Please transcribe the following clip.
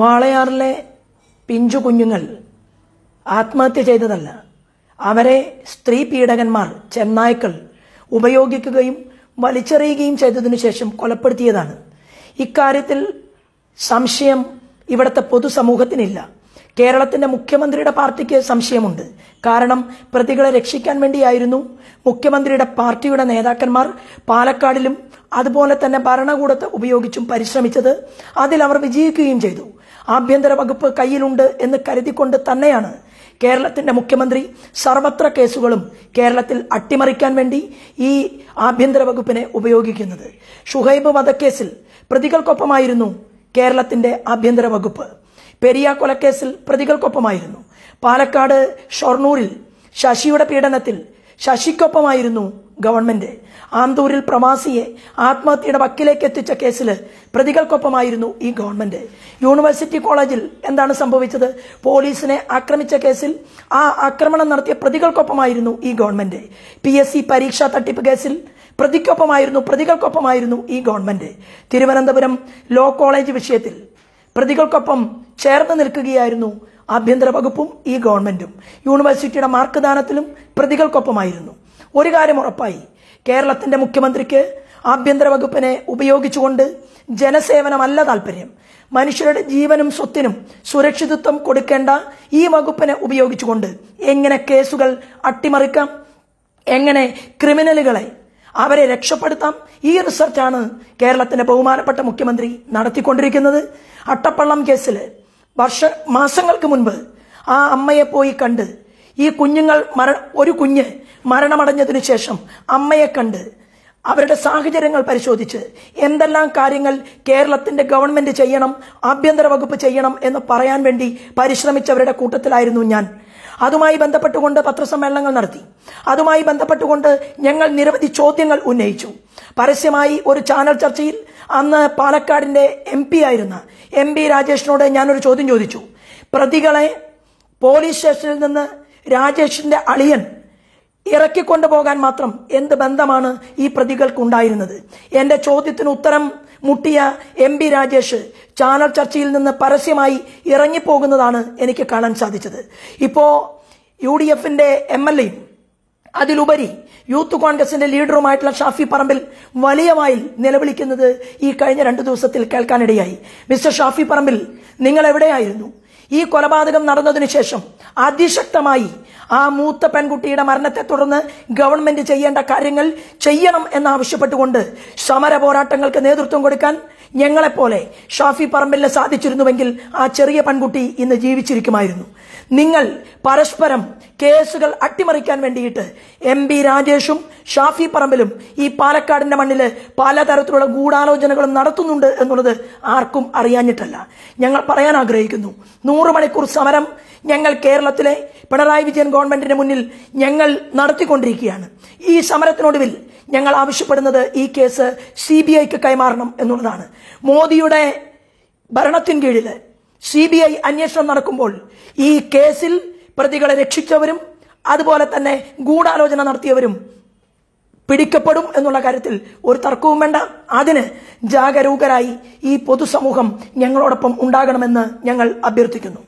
വാളയാറിലെ പിഞ്ചു കുഞ്ഞുങ്ങൾ ആത്മഹത്യ ചെയ്തതല്ല അവരെ സ്ത്രീ പീഡകന്മാർ ചെന്നായ്ക്കൾ ഉപയോഗിക്കുകയും വലിച്ചെറിയുകയും ചെയ്തതിനു ശേഷം കൊലപ്പെടുത്തിയതാണ് ഇക്കാര്യത്തിൽ സംശയം ഇവിടുത്തെ പൊതുസമൂഹത്തിനില്ല കേരളത്തിന്റെ മുഖ്യമന്ത്രിയുടെ പാർട്ടിക്ക് സംശയമുണ്ട് കാരണം പ്രതികളെ രക്ഷിക്കാൻ വേണ്ടിയായിരുന്നു മുഖ്യമന്ത്രിയുടെ പാർട്ടിയുടെ നേതാക്കന്മാർ പാലക്കാടിലും അതുപോലെ തന്നെ ഭരണകൂടത്തെ ഉപയോഗിച്ചും പരിശ്രമിച്ചത് അതിൽ അവർ വിജയിക്കുകയും ചെയ്തു ആഭ്യന്തര വകുപ്പ് കയ്യിലുണ്ട് എന്ന് കരുതിക്കൊണ്ട് തന്നെയാണ് കേരളത്തിന്റെ മുഖ്യമന്ത്രി സർവത്ര കേസുകളും കേരളത്തിൽ അട്ടിമറിക്കാൻ വേണ്ടി ഈ ആഭ്യന്തര വകുപ്പിനെ ഉപയോഗിക്കുന്നത് ഷുഹൈബ് വധക്കേസിൽ പ്രതികൾക്കൊപ്പമായിരുന്നു കേരളത്തിന്റെ ആഭ്യന്തര വകുപ്പ് പെരിയ കൊലക്കേസിൽ പ്രതികൾക്കൊപ്പമായിരുന്നു പാലക്കാട് ഷൊർണൂരിൽ ശശിയുടെ പീഡനത്തിൽ ശശിക്കൊപ്പമായിരുന്നു ഗവൺമെന്റ് ആന്തൂരിൽ പ്രവാസിയെ ആത്മഹത്യയുടെ വക്കിലേക്ക് എത്തിച്ച കേസിൽ പ്രതികൾക്കൊപ്പമായിരുന്നു ഈ ഗവൺമെന്റ് യൂണിവേഴ്സിറ്റി കോളേജിൽ എന്താണ് സംഭവിച്ചത് പോലീസിനെ ആക്രമിച്ച കേസിൽ ആ ആക്രമണം നടത്തിയ പ്രതികൾക്കൊപ്പമായിരുന്നു ഈ ഗവൺമെന്റ് പി എസ് സി പരീക്ഷാ തട്ടിപ്പ് കേസിൽ പ്രതിക്കൊപ്പമായിരുന്നു പ്രതികൾക്കൊപ്പമായിരുന്നു ഈ ഗവൺമെന്റ് തിരുവനന്തപുരം ലോ കോളേജ് വിഷയത്തിൽ പ്രതികൾക്കൊപ്പം ചേർന്ന് നിൽക്കുകയായിരുന്നു ആഭ്യന്തര വകുപ്പും ഈ ഗവൺമെന്റും യൂണിവേഴ്സിറ്റിയുടെ ദാനത്തിലും പ്രതികൾക്കൊപ്പമായിരുന്നു ഒരു കാര്യം ഉറപ്പായി കേരളത്തിന്റെ മുഖ്യമന്ത്രിക്ക് ആഭ്യന്തര വകുപ്പിനെ ഉപയോഗിച്ചുകൊണ്ട് ജനസേവനമല്ല താല്പര്യം മനുഷ്യരുടെ ജീവനും സ്വത്തിനും സുരക്ഷിതത്വം കൊടുക്കേണ്ട ഈ വകുപ്പിനെ ഉപയോഗിച്ചുകൊണ്ട് എങ്ങനെ കേസുകൾ അട്ടിമറിക്കാം എങ്ങനെ ക്രിമിനലുകളെ അവരെ രക്ഷപ്പെടുത്താം ഈ റിസർച്ചാണ് കേരളത്തിന്റെ ബഹുമാനപ്പെട്ട മുഖ്യമന്ത്രി നടത്തിക്കൊണ്ടിരിക്കുന്നത് അട്ടപ്പള്ളം കേസിൽ വർഷ മാസങ്ങൾക്ക് മുൻപ് ആ അമ്മയെ പോയി കണ്ട് ഈ കുഞ്ഞുങ്ങൾ മര ഒരു കുഞ്ഞ് മരണമടഞ്ഞതിനു ശേഷം അമ്മയെ കണ്ട് അവരുടെ സാഹചര്യങ്ങൾ പരിശോധിച്ച് എന്തെല്ലാം കാര്യങ്ങൾ കേരളത്തിന്റെ ഗവൺമെന്റ് ചെയ്യണം ആഭ്യന്തര വകുപ്പ് ചെയ്യണം എന്ന് പറയാൻ വേണ്ടി പരിശ്രമിച്ചവരുടെ കൂട്ടത്തിലായിരുന്നു ഞാൻ അതുമായി ബന്ധപ്പെട്ടുകൊണ്ട് പത്രസമ്മേളനങ്ങൾ നടത്തി അതുമായി ബന്ധപ്പെട്ടുകൊണ്ട് ഞങ്ങൾ നിരവധി ചോദ്യങ്ങൾ ഉന്നയിച്ചു പരസ്യമായി ഒരു ചാനൽ ചർച്ചയിൽ അന്ന് പാലക്കാടിന്റെ എം പി ആയിരുന്ന എം പി രാജേഷിനോട് ഞാനൊരു ചോദ്യം ചോദിച്ചു പ്രതികളെ പോലീസ് സ്റ്റേഷനിൽ നിന്ന് രാജേഷിന്റെ അളിയൻ പോകാൻ മാത്രം എന്ത് ബന്ധമാണ് ഈ പ്രതികൾക്കുണ്ടായിരുന്നത് എന്റെ ചോദ്യത്തിന് ഉത്തരം മുട്ടിയ എം ബി രാജേഷ് ചാനൽ ചർച്ചയിൽ നിന്ന് പരസ്യമായി ഇറങ്ങിപ്പോകുന്നതാണ് എനിക്ക് കാണാൻ സാധിച്ചത് ഇപ്പോ യു ഡി എഫിന്റെ എം എൽ എയും അതിലുപരി യൂത്ത് കോൺഗ്രസിന്റെ ലീഡറുമായിട്ടുള്ള ഷാഫി പറമ്പിൽ വലിയ വായിൽ നിലവിളിക്കുന്നത് ഈ കഴിഞ്ഞ രണ്ടു ദിവസത്തിൽ കേൾക്കാനിടയായി മിസ്റ്റർ ഷാഫി പറമ്പിൽ നിങ്ങൾ എവിടെയായിരുന്നു ഈ കൊലപാതകം നടന്നതിനു ശേഷം അതിശക്തമായി ആ മൂത്ത പെൺകുട്ടിയുടെ മരണത്തെ തുടർന്ന് ഗവൺമെന്റ് ചെയ്യേണ്ട കാര്യങ്ങൾ ചെയ്യണം എന്നാവശ്യപ്പെട്ടുകൊണ്ട് സമര പോരാട്ടങ്ങൾക്ക് നേതൃത്വം കൊടുക്കാൻ ഞങ്ങളെപ്പോലെ ഷാഫി പറമ്പലിന് സാധിച്ചിരുന്നുവെങ്കിൽ ആ ചെറിയ പെൺകുട്ടി ഇന്ന് ജീവിച്ചിരിക്കുമായിരുന്നു നിങ്ങൾ പരസ്പരം കേസുകൾ അട്ടിമറിക്കാൻ വേണ്ടിയിട്ട് എം ബി രാജേഷും ഷാഫി പറമ്പിലും ഈ പാലക്കാടിന്റെ മണ്ണിൽ പലതരത്തിലുള്ള ഗൂഢാലോചനകളും നടത്തുന്നുണ്ട് എന്നുള്ളത് ആർക്കും അറിയാഞ്ഞിട്ടല്ല ഞങ്ങൾ പറയാൻ ആഗ്രഹിക്കുന്നു നൂറ് മണിക്കൂർ സമരം ഞങ്ങൾ കേരളത്തിലെ പിണറായി വിജയൻ ഗവൺമെന്റിന് മുന്നിൽ ഞങ്ങൾ നടത്തിക്കൊണ്ടിരിക്കുകയാണ് ഈ സമരത്തിനൊടുവിൽ ഞങ്ങൾ ആവശ്യപ്പെടുന്നത് ഈ കേസ് സി ബി ഐക്ക് കൈമാറണം എന്നുള്ളതാണ് മോദിയുടെ ഭരണത്തിൻ കീഴിൽ സി ബി ഐ അന്വേഷണം നടക്കുമ്പോൾ ഈ കേസിൽ പ്രതികളെ രക്ഷിച്ചവരും അതുപോലെ തന്നെ ഗൂഢാലോചന നടത്തിയവരും പിടിക്കപ്പെടും എന്നുള്ള കാര്യത്തിൽ ഒരു തർക്കവും വേണ്ട അതിന് ജാഗരൂകരായി ഈ പൊതുസമൂഹം ഞങ്ങളോടൊപ്പം ഉണ്ടാകണമെന്ന് ഞങ്ങൾ അഭ്യർത്ഥിക്കുന്നു